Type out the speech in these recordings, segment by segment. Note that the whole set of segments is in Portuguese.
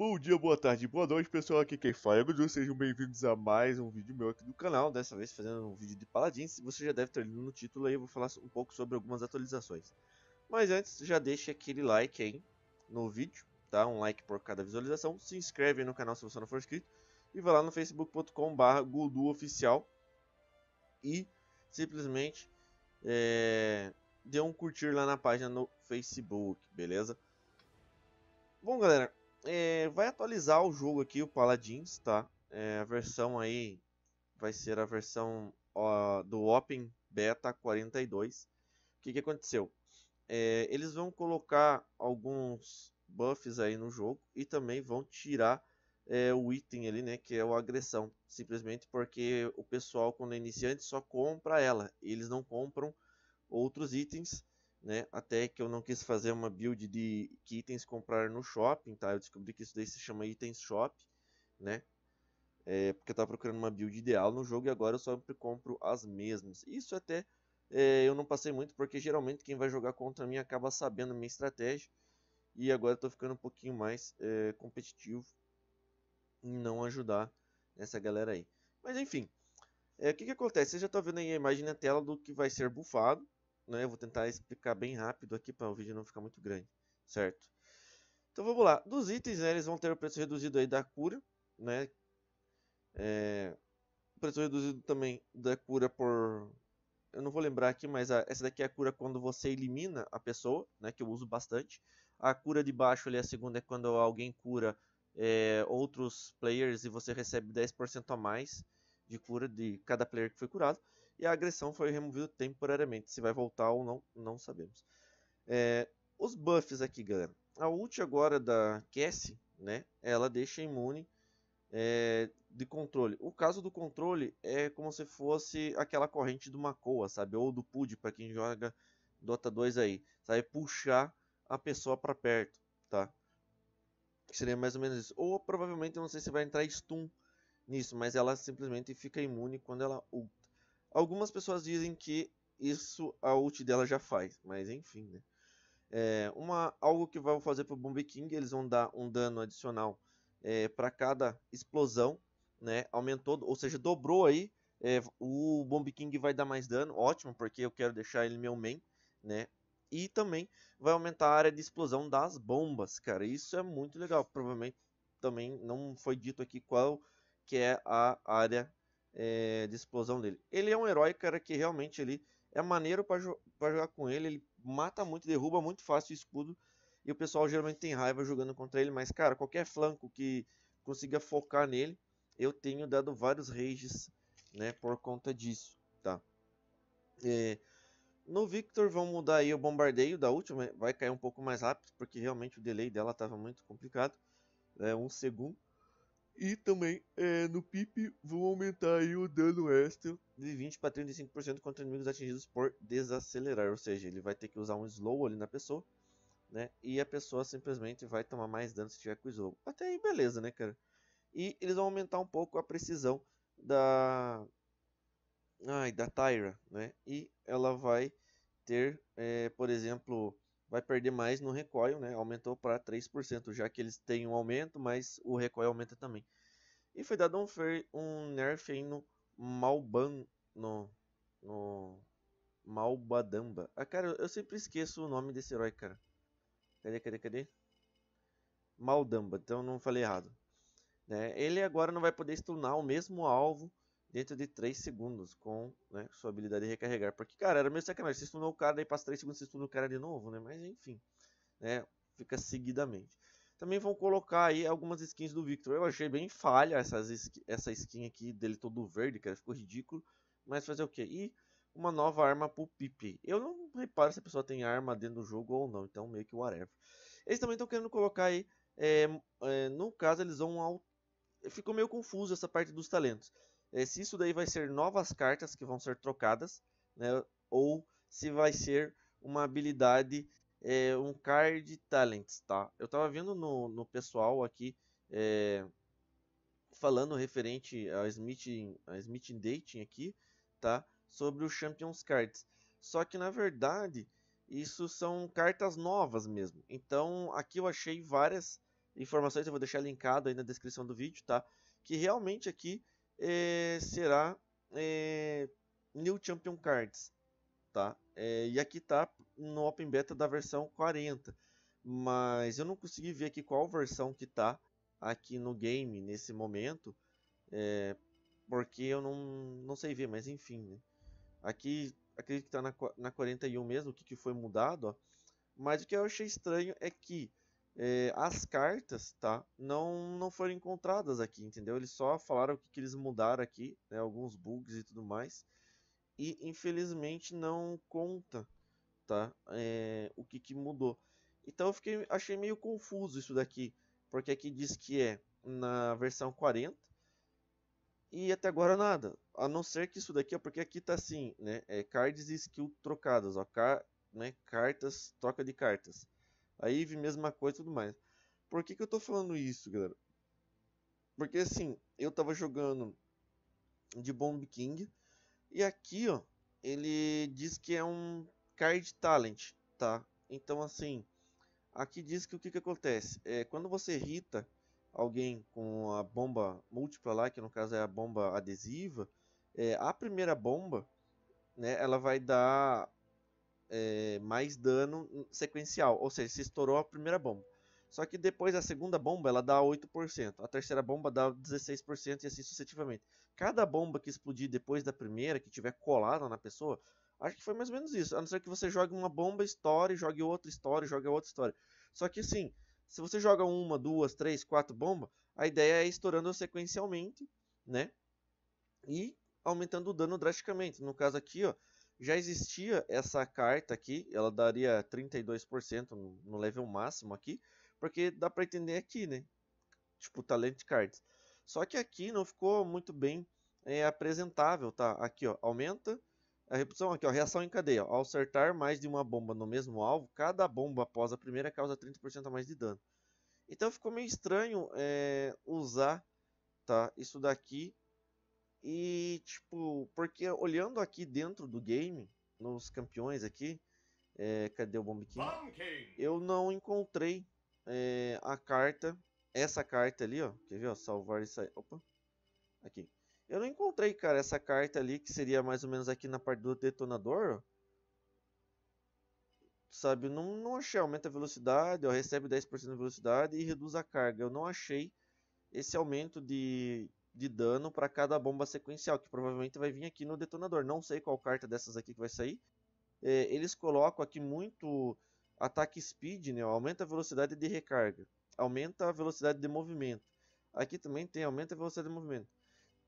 Bom dia, boa tarde, boa noite pessoal, aqui quem fala é o sejam bem-vindos a mais um vídeo meu aqui do canal, dessa vez fazendo um vídeo de Paladins, você já deve ter lido no título aí, eu vou falar um pouco sobre algumas atualizações. Mas antes, já deixa aquele like aí no vídeo, tá? Um like por cada visualização, se inscreve aí no canal se você não for inscrito, e vai lá no facebook.com.br gulduoficial e simplesmente é... dê um curtir lá na página no Facebook, beleza? Bom galera, é, vai atualizar o jogo aqui, o Paladins, tá? É, a versão aí vai ser a versão ó, do Open Beta 42. O que, que aconteceu? É, eles vão colocar alguns buffs aí no jogo e também vão tirar é, o item ali, né, que é o agressão, simplesmente porque o pessoal quando é iniciante só compra ela, eles não compram outros itens né? Até que eu não quis fazer uma build de que itens comprar no shopping, tá? Eu descobri que isso daí se chama itens shop, né? É, porque eu tava procurando uma build ideal no jogo e agora eu sempre compro as mesmas. Isso até é, eu não passei muito porque geralmente quem vai jogar contra mim acaba sabendo a minha estratégia. E agora eu tô ficando um pouquinho mais é, competitivo em não ajudar essa galera aí. Mas enfim, é, o que, que acontece? Você já tá vendo aí a imagem na tela do que vai ser bufado né? Eu vou tentar explicar bem rápido aqui para o vídeo não ficar muito grande, certo? Então vamos lá. Dos itens, né, eles vão ter o preço reduzido aí da cura, né? É... O preço reduzido também da cura por... Eu não vou lembrar aqui, mas a... essa daqui é a cura quando você elimina a pessoa, né? Que eu uso bastante. A cura de baixo ali, a segunda é quando alguém cura é, outros players e você recebe 10% a mais de cura de cada player que foi curado e a agressão foi removida temporariamente. Se vai voltar ou não, não sabemos. É, os buffs aqui, galera. A ult agora da Cassie, né? Ela deixa imune é, de controle. O caso do controle é como se fosse aquela corrente do Macoa, sabe? Ou do PUD, para quem joga Dota 2 aí. Sabe? Puxar a pessoa para perto, tá? Seria mais ou menos isso. Ou provavelmente, eu não sei se vai entrar stun nisso, mas ela simplesmente fica imune quando ela ult. Algumas pessoas dizem que isso a ult dela já faz, mas enfim, né? É, uma, algo que vão fazer para o Bomb King, eles vão dar um dano adicional é, para cada explosão, né? Aumentou, ou seja, dobrou aí. É, o Bomb King vai dar mais dano, ótimo, porque eu quero deixar ele meu main, né? E também vai aumentar a área de explosão das bombas, cara. Isso é muito legal. Provavelmente também não foi dito aqui qual que é a área é, de explosão dele. Ele é um herói, cara, que realmente ele é maneiro para jo jogar com ele. Ele mata muito, derruba muito fácil o escudo. E o pessoal geralmente tem raiva jogando contra ele. Mas, cara, qualquer flanco que consiga focar nele, eu tenho dado vários rages, né? Por conta disso, tá? É, no Victor vamos mudar aí o bombardeio da última. Vai cair um pouco mais rápido, porque realmente o delay dela estava muito complicado. É, um segundo. E também é, no PIP vão aumentar aí o dano extra de 20 para 35% contra inimigos atingidos por desacelerar. Ou seja, ele vai ter que usar um slow ali na pessoa, né? E a pessoa simplesmente vai tomar mais dano se tiver com o slow. Até aí beleza, né, cara? E eles vão aumentar um pouco a precisão da... Ai, da Tyra, né? E ela vai ter, é, por exemplo, vai perder mais no recoil, né? Aumentou para 3%, já que eles têm um aumento, mas o recoil aumenta também. E foi dado um, um nerf aí no Malban, no, no Malbadamba. Ah, cara, eu sempre esqueço o nome desse herói, cara. Cadê, cadê, cadê? Maldamba, então não falei errado. Né? Ele agora não vai poder stunar o mesmo alvo dentro de 3 segundos com né, sua habilidade de recarregar. Porque, cara, era meio sacanagem. Você stunou o cara, daí passa 3 segundos, você stuna o cara de novo, né? Mas enfim, né? Fica seguidamente. Também vão colocar aí algumas skins do Victor. Eu achei bem falha essas, essa skin aqui dele todo verde, cara. Ficou ridículo. Mas fazer o que? E uma nova arma pro Pipe. Eu não reparo se a pessoa tem arma dentro do jogo ou não. Então, meio que whatever. Eles também estão querendo colocar aí... É, é, no caso, eles vão... Ao... Ficou meio confuso essa parte dos talentos é, se isso daí vai ser novas cartas que vão ser trocadas, né? Ou se vai ser uma habilidade, é, um card talents, tá? Eu tava vendo no, no pessoal aqui é, falando referente a Smith, a Smith Dating aqui, tá? Sobre os Champions Cards. Só que na verdade isso são cartas novas mesmo. Então aqui eu achei várias informações, eu vou deixar linkado aí na descrição do vídeo, tá? Que realmente aqui é, será é, New Champion Cards, tá? É, e aqui tá no Open Beta da versão 40, mas eu não consegui ver aqui qual versão que tá aqui no game nesse momento, é, porque eu não, não sei ver, mas enfim, né? Aqui acredito que tá na, na 41 mesmo, o que, que foi mudado, ó. Mas o que eu achei estranho é que é, as cartas, tá? Não, não foram encontradas aqui, entendeu? Eles só falaram o que, que eles mudaram aqui, né? Alguns bugs e tudo mais. E infelizmente não conta, tá? É, o que, que mudou. Então eu fiquei, achei meio confuso isso daqui. Porque aqui diz que é na versão 40. E até agora nada. A não ser que isso daqui, porque aqui tá assim, né? É cards e skill trocadas, ó. Car, né? Cartas, troca de cartas. A Eve, mesma coisa e tudo mais. Por que, que eu tô falando isso, galera? Porque assim, eu tava jogando de Bomb King. E aqui, ó, ele diz que é um card talent, tá? Então assim, aqui diz que o que que acontece? É, quando você irrita alguém com a bomba múltipla lá, que no caso é a bomba adesiva, é, a primeira bomba, né, ela vai dar é, mais dano sequencial, ou seja, se estourou a primeira bomba. Só que depois a segunda bomba ela dá 8%, a terceira bomba dá 16% e assim sucessivamente. Cada bomba que explodir depois da primeira, que tiver colada na pessoa, acho que foi mais ou menos isso. A não ser que você jogue uma bomba, estoure, jogue outra, estoure, jogue outra, estoure. Só que assim, se você joga uma, duas, três, quatro bombas, a ideia é estourando sequencialmente, né? E aumentando o dano drasticamente. No caso aqui, ó, já existia essa carta aqui, ela daria 32% no level máximo aqui, porque dá para entender aqui, né? Tipo, talent tá cards. Só que aqui não ficou muito bem é, apresentável, tá? Aqui, ó, aumenta a repulsão, aqui, ó, reação em cadeia. Ó. Ao acertar mais de uma bomba no mesmo alvo, cada bomba após a primeira causa 30% a mais de dano. Então ficou meio estranho é, usar tá, isso daqui e, tipo, porque olhando aqui dentro do game, nos campeões aqui, é, cadê o Bomb King? Eu não encontrei é, a carta, essa carta ali, ó. Quer ver, ó, salvar e sair. Opa, aqui. Eu não encontrei, cara, essa carta ali, que seria mais ou menos aqui na parte do detonador, ó. Sabe, não, não achei, aumenta a velocidade, ó, recebe 10% de velocidade e reduz a carga. Eu não achei esse aumento de, de dano para cada bomba sequencial, que provavelmente vai vir aqui no detonador. Não sei qual carta dessas aqui que vai sair. É, eles colocam aqui muito ataque speed, né? aumenta a velocidade de recarga, aumenta a velocidade de movimento. Aqui também tem aumenta a velocidade de movimento.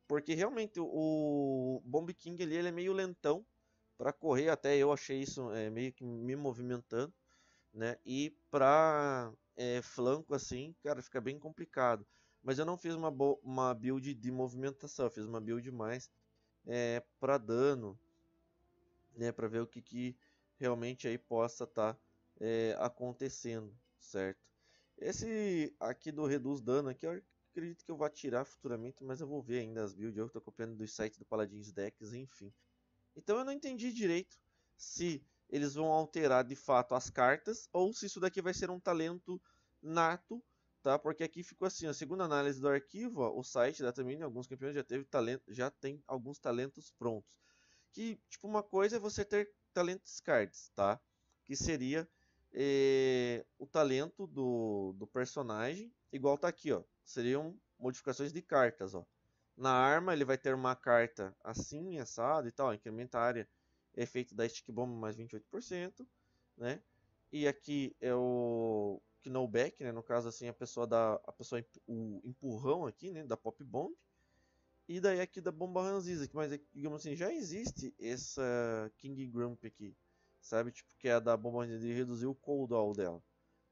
Porque realmente o Bomb King ali, ele é meio lentão para correr, até eu achei isso é, meio que me movimentando, né? E para é, flanco assim, cara, fica bem complicado. Mas eu não fiz uma, uma build de movimentação, eu fiz uma build mais é, eh, para dano, né, para ver o que, que realmente aí possa estar tá, é, acontecendo, certo? Esse aqui do reduz dano aqui, eu acredito que eu vou tirar futuramente, mas eu vou ver ainda as builds, eu estou copiando dos sites do Paladins Decks, enfim. Então eu não entendi direito se eles vão alterar de fato as cartas ou se isso daqui vai ser um talento nato tá? Porque aqui ficou assim, a segunda análise do arquivo, ó, o site da né, alguns campeões já teve talento, já tem alguns talentos prontos. Que tipo uma coisa é você ter talentos cards, tá? Que seria eh, o talento do, do personagem, igual tá aqui, ó. Seriam modificações de cartas, ó. Na arma ele vai ter uma carta assim, assada e tal, incrementa a área efeito da stick bomb mais 28%, né? E aqui é o knowback, né? No caso assim, a pessoa dá a pessoa o empurrão aqui, né, da pop bomb. E daí aqui da bomba ranziza, que mas é digamos assim, já existe essa King Grump aqui, sabe? Tipo que é a da bomba ranziza de reduzir o cooldown dela,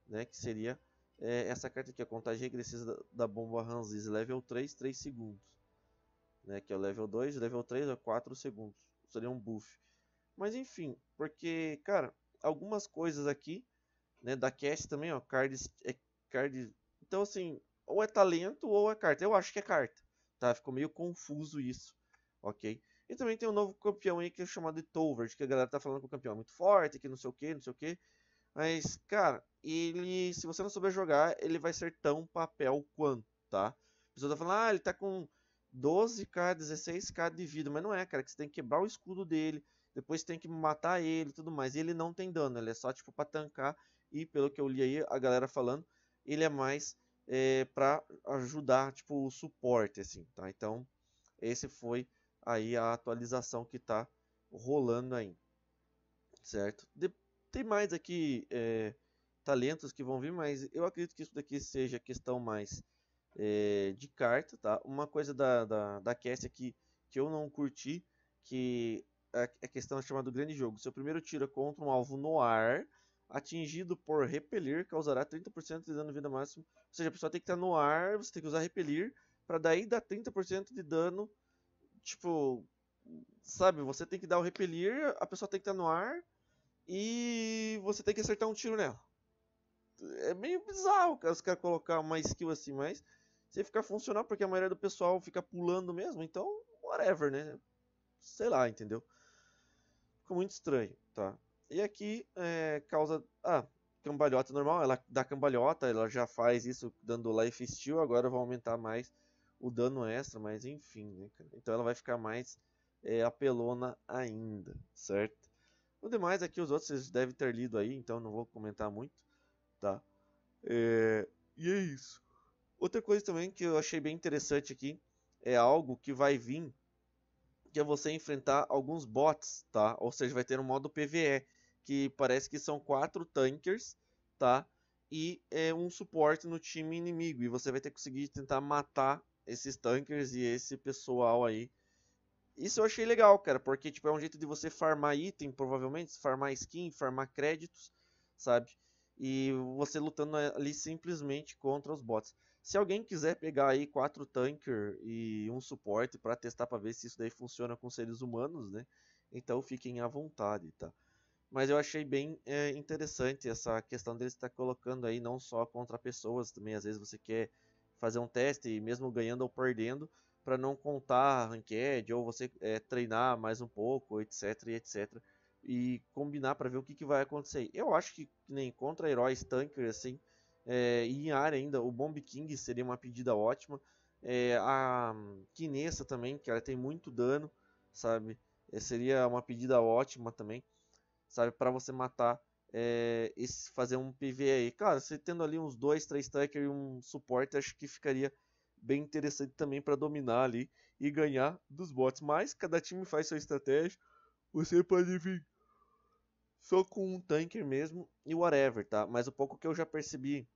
né, que seria é, essa carta aqui, a contagem regressiva da, da bomba ranziza, level 3, 3 segundos. Né, que é o level 2, level 3 a 4 segundos. Seria um buff. Mas enfim, porque, cara, algumas coisas aqui né? Da Cast também, ó. Card, é Então, assim, ou é talento ou é carta. Eu acho que é carta. Tá? Ficou meio confuso isso. Ok? E também tem um novo campeão aí que é chamado de Tovert, que a galera tá falando que o é campeão é muito forte, que não sei o que, não sei o que. Mas, cara, ele. Se você não souber jogar, ele vai ser tão papel quanto, tá? A pessoa tá falando, ah, ele tá com 12k, 16k de vida, mas não é, cara, que você tem que quebrar o escudo dele, depois tem que matar ele e tudo mais. E ele não tem dano, ele é só tipo pra tancar e pelo que eu li aí, a galera falando, ele é mais é, eh, para ajudar, tipo, o suporte, assim, tá? Então, esse foi aí a atualização que está rolando aí, certo? De tem mais aqui é, talentos que vão vir, mas eu acredito que isso daqui seja questão mais é, de carta, tá? Uma coisa da, da, da Cassia aqui que eu não curti, que é a é questão chamada do grande jogo. Seu primeiro tiro é contra um alvo no ar, atingido por repelir causará 30% de dano de vida máximo. Ou seja, a pessoa tem que estar tá no ar, você tem que usar repelir, para daí dar 30% de dano. Tipo, sabe, você tem que dar o repelir, a pessoa tem que estar tá no ar e você tem que acertar um tiro nela. É meio bizarro os caras colocar uma skill assim, mas se ficar funcional, porque a maioria do pessoal fica pulando mesmo, então, whatever, né? Sei lá, entendeu? Ficou muito estranho, tá? E aqui é, causa. Ah, cambalhota normal, ela dá cambalhota, ela já faz isso dando life steal, agora vai aumentar mais o dano extra, mas enfim, né, Então ela vai ficar mais é, apelona ainda, certo? o demais, aqui os outros vocês devem ter lido aí, então não vou comentar muito, tá? É, e é isso. Outra coisa também que eu achei bem interessante aqui é algo que vai vir, que é você enfrentar alguns bots, tá? Ou seja, vai ter um modo PVE que parece que são quatro tankers, tá? E é, um suporte no time inimigo. E você vai ter que conseguir tentar matar esses tankers e esse pessoal aí. Isso eu achei legal, cara, porque tipo, é um jeito de você farmar item, provavelmente, farmar skin, farmar créditos, sabe? E você lutando ali simplesmente contra os bots. Se alguém quiser pegar aí quatro tanker e um suporte para testar para ver se isso daí funciona com seres humanos, né? Então fiquem à vontade, tá? mas eu achei bem é, interessante essa questão deles estar tá colocando aí não só contra pessoas, também às vezes você quer fazer um teste e mesmo ganhando ou perdendo para não contar ranked ou você é, treinar mais um pouco, etc, etc e combinar para ver o que, que, vai acontecer. Eu acho que, nem contra heróis tanker assim é, e em área ainda o Bomb King seria uma pedida ótima. a Kinesa também, que ela tem muito dano, sabe? seria uma pedida ótima também sabe? Para você matar é, esse, fazer um PvE. Cara, você tendo ali uns dois, três tracker e um suporte, acho que ficaria bem interessante também para dominar ali e ganhar dos bots. Mas cada time faz sua estratégia. Você pode vir só com um tanker mesmo e whatever, tá? Mas o pouco que eu já percebi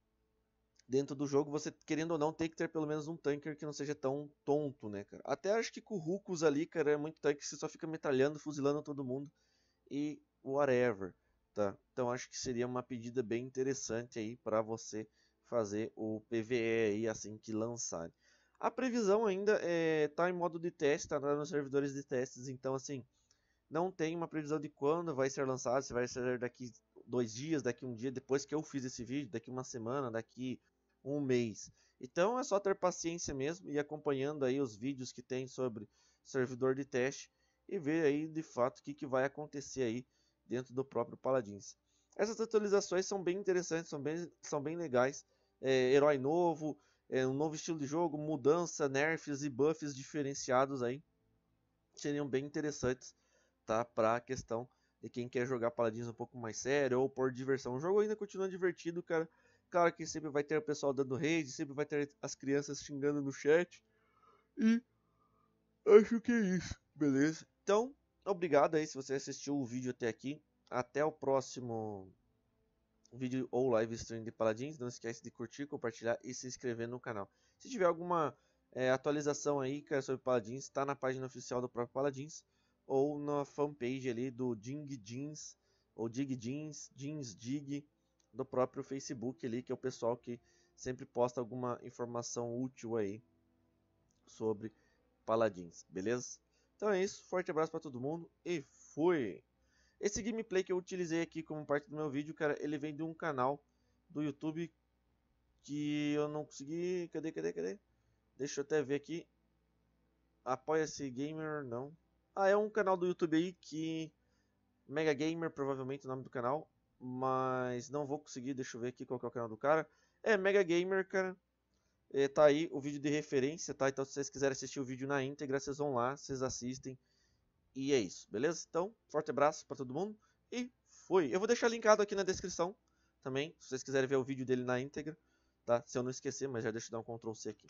dentro do jogo, você querendo ou não tem que ter pelo menos um tanker que não seja tão tonto, né, cara? Até acho que com o Rucos ali, cara, é muito tanque que você só fica metralhando, fuzilando todo mundo e whatever, tá? Então acho que seria uma pedida bem interessante aí para você fazer o PVE aí assim que lançar. A previsão ainda é tá em modo de teste, tá nos servidores de testes, então assim, não tem uma previsão de quando vai ser lançado, se vai ser daqui dois dias, daqui um dia, depois que eu fiz esse vídeo, daqui uma semana, daqui um mês. Então é só ter paciência mesmo e acompanhando aí os vídeos que tem sobre servidor de teste e ver aí de fato o que, que vai acontecer aí dentro do próprio Paladins. Essas atualizações são bem interessantes, são bem, são bem legais. É, herói novo, é, um novo estilo de jogo, mudança, nerfs e buffs diferenciados aí. Seriam bem interessantes tá, para a questão de quem quer jogar Paladins um pouco mais sério ou por diversão. O jogo ainda continua divertido, cara. Claro que sempre vai ter o pessoal dando raid, sempre vai ter as crianças xingando no chat. E acho que é isso, beleza? Então, Obrigado aí se você assistiu o vídeo até aqui. Até o próximo vídeo ou live stream de Paladins. Não esquece de curtir, compartilhar e se inscrever no canal. Se tiver alguma é, atualização aí, cara, é sobre Paladins, está na página oficial do próprio Paladins ou na fanpage ali do Ding Jeans ou Dig Jeans, Jeans Dig do próprio Facebook ali, que é o pessoal que sempre posta alguma informação útil aí sobre Paladins, beleza? Então é isso, forte abraço para todo mundo e fui! Esse gameplay que eu utilizei aqui como parte do meu vídeo, cara, ele vem de um canal do YouTube que eu não consegui... Cadê, cadê, cadê? Deixa eu até ver aqui. Apoia-se Gamer, não. Ah, é um canal do YouTube aí que... Mega Gamer, provavelmente é o nome do canal. Mas não vou conseguir, deixa eu ver aqui qual é o canal do cara. É Mega Gamer, cara. Eh, tá aí o vídeo de referência, tá? Então, se vocês quiserem assistir o vídeo na íntegra, vocês vão lá, vocês assistem. E é isso, beleza? Então, forte abraço para todo mundo e fui. Eu vou deixar linkado aqui na descrição também, se vocês quiserem ver o vídeo dele na íntegra, tá? Se eu não esquecer, mas já deixa eu dar um Ctrl C aqui.